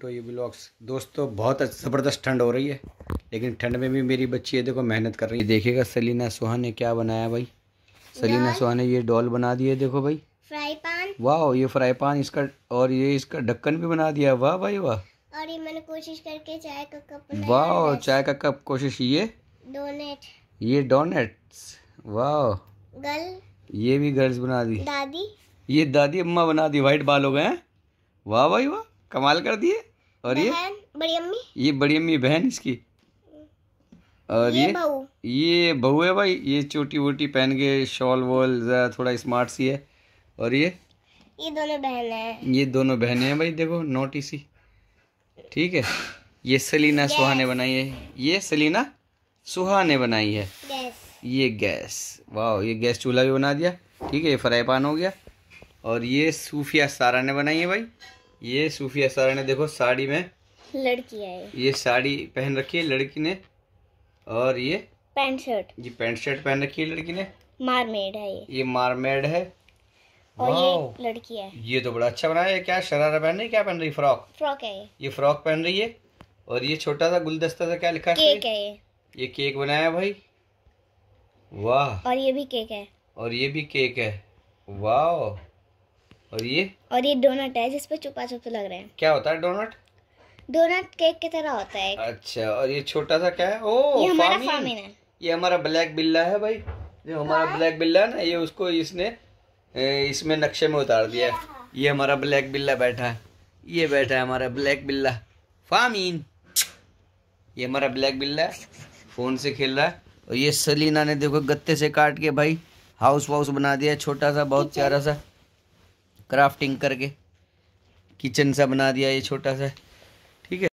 To you blogs दोस्तों बहुत ज़बरदस्त ठंड हो रही है लेकिन ठंड में भी मेरी बच्ची है देखो मेहनत कर रही है देखिएगा सलीना सुहा ने क्या बनाया भाई सलीना सुहा ने ये डॉल बना दिया देखो भाई फ्राई पान वाह ये फ्राई पान इसका और ये इसका ढक्कन भी बना दिया वाह भाई वाह और ये मैंने कोशिश करके चाय का कप वाह चाय का कप कोशिश ये डोनेट ये डोनेट्स वाह गर्ल ये भी गर्ल्स बना दी दादी ये दादी अम्मा बना दी वाइट बाल हो गए वाह भाई वाह कमाल कर दिए और ये बड़ी अम्मी ये बड़ी अम्मी बहन इसकी और ये ये बहू है भाई ये चोटी वोटी पहन के शॉल वॉल थोड़ा स्मार्ट सी है और ये ये दोनों बहन है ये दोनों बहनें हैं भाई देखो नोटी सी ठीक है ये सलीना सुहा ने बनाई है ये सलीना सुहा ने बनाई है ये गैस वाह ये गैस चूल्हा भी बना दिया ठीक है ये फ्राई पान हो गया और ये सूफिया सारा ने बनाई है भाई ये सूफिया सारा ने देखो साड़ी में लड़की है ये साड़ी पहन रखी है लड़की ने और ये पैंट शर्ट जी पैंट शर्ट पहन रखी है लड़की ने मारमेड है ये ये मारमेड है और ये लड़की है ये तो बड़ा अच्छा बनाया है क्या शरारा पहन रही है क्या पहन रही फ्रॉक फ्रॉक है ये फ्रॉक पहन रही है और ये छोटा सा गुलदस्ता सा क्या लिखा केक है ये ये केक बनाया भाई वाह और ये भी केक है और ये भी केक है वाह और ये और ये डोनट है जिसपे छुपा छुप लग रहे हैं क्या होता है डोनट डोनट केक की तरह होता है अच्छा और ये छोटा सा क्या है ओ ये हमारा फार्मिन है ये हमारा ब्लैक बिल्ला है भाई जो हमारा हाँ? ब्लैक बिल्ला है ना ये उसको इसने इसमें नक्शे में उतार दिया ये हमारा ब्लैक बिल्ला बैठा है ये बैठा है हमारा ब्लैक बिल्ला फामीन ये हमारा ब्लैक बिल्ला है फ़ोन से खेल रहा है और ये सलीना ने देखो गत्ते से काट के भाई हाउस वाउस बना दिया छोटा सा बहुत प्यारा सा क्राफ्टिंग करके किचन सा बना दिया ये छोटा सा ठीक है